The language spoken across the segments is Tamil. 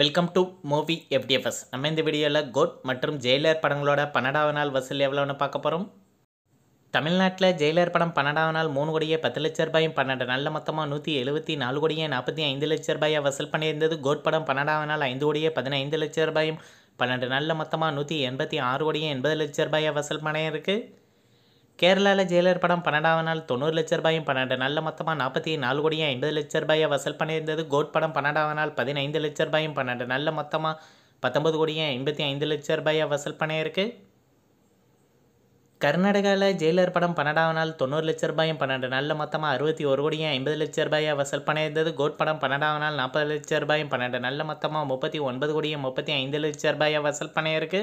வெல்கம் டு மூவி எஃப்டிஎஃப்எஸ் நம்ம இந்த வீடியோவில் கோட் மற்றும் ஜெயிலர் படங்களோட பன்னெண்டாவது நாள் வசூல் எவ்வளோன்னு பார்க்க போகிறோம் தமிழ்நாட்டில் ஜெயிலர் படம் பன்னெண்டாவது நாள் மூணு கோடியே பத்து லட்ச ரூபாயும் பன்னெண்டு நல்ல மொத்தமாக நூற்றி எழுபத்தி நாலு கோடியே நாற்பத்தி ஐந்து லட்ச ரூபாயாக வசூல் பண்ணியிருந்தது கோட் படம் பன்னெண்டாவது நாள் ஐந்து கோடியே பதினைந்து லட்ச ரூபாயும் பன்னெண்டு நல்ல மொத்தமாக நூற்றி எண்பத்தி ஆறு கோடியே எண்பது லட்ச ரூபாயாக வசூல் பண்ணியிருக்கு கேரளாவில் ஜெயலர் படம் பன்னெண்டாவது நாள் தொண்ணூறு லட்ச ரூபாயும் பன்னெண்டு நாளில் மொத்தமாக நாற்பத்தி நாலு கோடியும் ஐம்பது லட்ச ரூபாயை வசூல் பண்ணியிருந்தது கோட் படம் பன்னெண்டாவது நாள் பதினைந்து லட்ச ரூபாயும் பன்னெண்டு நாளில் மொத்தமாக பத்தொம்பது கோடியும் ஐம்பத்தி ஐந்து லட்ச ரூபாயை வசூல் பண்ணியிருக்கு கர்நாடகாவில் ஜெயிலர் படம் பன்னெண்டாவது நாள் தொண்ணூறு லட்ச ரூபாயும் பன்னெண்டு நாளில் மொத்தமாக அறுபத்தி ஒரு கோடியும் ஐம்பது லட்ச ரூபாயை வசூல் பண்ணியிருந்தது கோட் படம் பன்னெண்டாவது நாள் நாற்பது லட்ச ரூபாயும் பன்னெண்டு நாளில் மொத்தமாக முப்பத்தி ஒன்பது கோடியும் முப்பத்தி ஐந்து லட்ச ரூபாயை வசூல் பண்ணியிருக்கு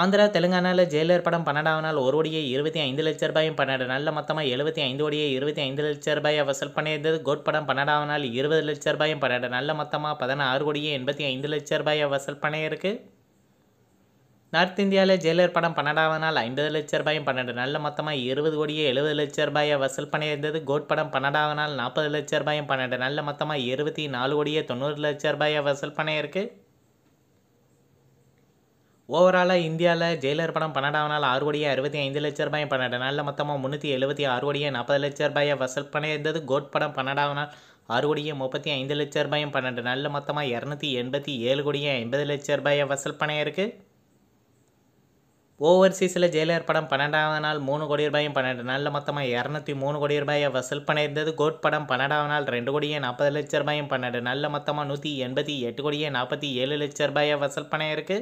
ஆந்திரா தெலுங்கானாவில் ஜெயிலர் படம் பன்னெண்டாவது நாள் ஒரு கோடியே இருபத்தி ஐந்து லட்ச ரூபாயும் பன்னெண்டு நாளில் மொத்தமாக எழுபத்தி ஐந்து கோடியே இருபத்தி ஐந்து லட்ச ரூபாயை வசூல் பண்ணியிருந்தது கோட் படம் பன்னெண்டாவது நாள் இருபது லட்ச ரூபாயும் பன்னெண்டு நாளில் மொத்தமாக பதினாறு கோடியே எண்பத்தி ஐந்து லட்ச ரூபாயை வசூல் பண்ணியிருக்கு நார்த் இந்தியாவில் ஜெயிலர் படம் பன்னெண்டாவது நாள் ஐம்பது லட்ச ரூபாயும் பன்னெண்டு நாளில் மொத்தமாக இருபது கோடியே எழுபது லட்ச ரூபாயை வசூல் பண்ணியிருந்தது கோட் படம் பன்னெண்டாவது நாள் நாற்பது லட்ச ரூபாயும் பன்னெண்டு நாளில் மொத்தமாக இருபத்தி நாலு கோடியே தொண்ணூறு லட்ச ரூபாயை வசூல் பண்ணியிருக்கு ஓவராலாக இந்தியாவில் ஜெயிலர் படம் பன்னெண்டாம் நாள் ஆறு கோடியே அறுபத்தி ஐந்து லட்ச ரூபாய் பன்னெண்டு நாளில் மொத்தமாக முந்நூற்றி எழுபத்தி ஆறு கோடியே நாற்பது லட்ச ரூபாயை வசூல் பண்ணியிருந்தது கோட் படம் பன்னெண்டாம் நாள் ஆறு கோடியே முப்பத்தி ஐந்து லட்ச ரூபாயும் பன்னெண்டு நாளில் மொத்தமாக இரநூத்தி எண்பத்தி ஏழு கோடியே ஐம்பது லட்ச ரூபாயை வசூல் பண்ணியிருக்கு ஓவர்சீஸில் ஜெயிலர் படம் பன்னெண்டாவது நாள் மூணு கோடி ரூபாயும் பன்னெண்டு நாளில் மொத்தமாக இரநூத்தி மூணு கோடி ரூபாயை வசூல் பண்ணியிருந்தது கோட் படம் பன்னெண்டாவது நாள் ரெண்டு கோடியே நாற்பது லட்ச ரூபாயும் பன்னெண்டு நாளில் மொத்தமாக நூற்றி எண்பத்தி எட்டு கோடியே நாற்பத்தி ஏழு லட்ச ரூபாயை வசூல் பண்ணியிருக்கு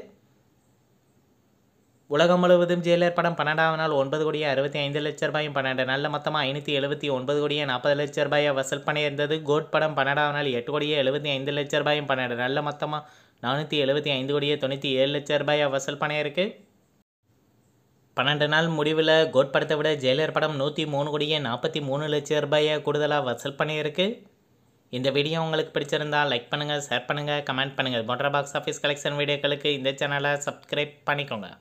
உலகம் முழுவதும் ஜெயிலர் படம் பன்னெண்டாவது நாள் ஒன்பது கோடியே அறுபத்தி ஐந்து லட்ச ரூபாயும் பன்னெண்டு நல்ல மொத்தமாக ஐநூற்றி எழுபத்தி ஒன்பது கோடியே நாற்பது லட்ச ரூபாயை வசூல் பண்ணியிருந்தது கோட் படம் பன்னெண்டாவது நாள் எட்டு கோடியே எழுபத்தி ஐந்து லட்ச ரூபாயும் பன்னெண்டு நல்ல மொத்தமாக நானூற்றி எழுபத்தி ஐந்து கோடியே தொண்ணூற்றி ஏழு லட்ச ரூபாயை வசூல் பண்ணியிருக்கு பன்னெண்டு நாள் முடிவில் கோட் படத்தை விட ஜெயிலர் படம் நூற்றி மூணு கோடியே நாற்பத்தி மூணு லட்ச ரூபாயை கூடுதலாக வசூல் பண்ணியிருக்கு இந்த வீடியோ உங்களுக்கு பிடிச்சிருந்தால் லைக் பண்ணுங்கள் ஷேர் பண்ணுங்கள் கமெண்ட் பண்ணுங்கள் போன்ற பாக்ஸ் ஆஃபீஸ் கலெக்ஷன் வீடியோக்களுக்கு இந்த சேனலை சப்ஸ்கிரைப் பண்ணிக்கோங்க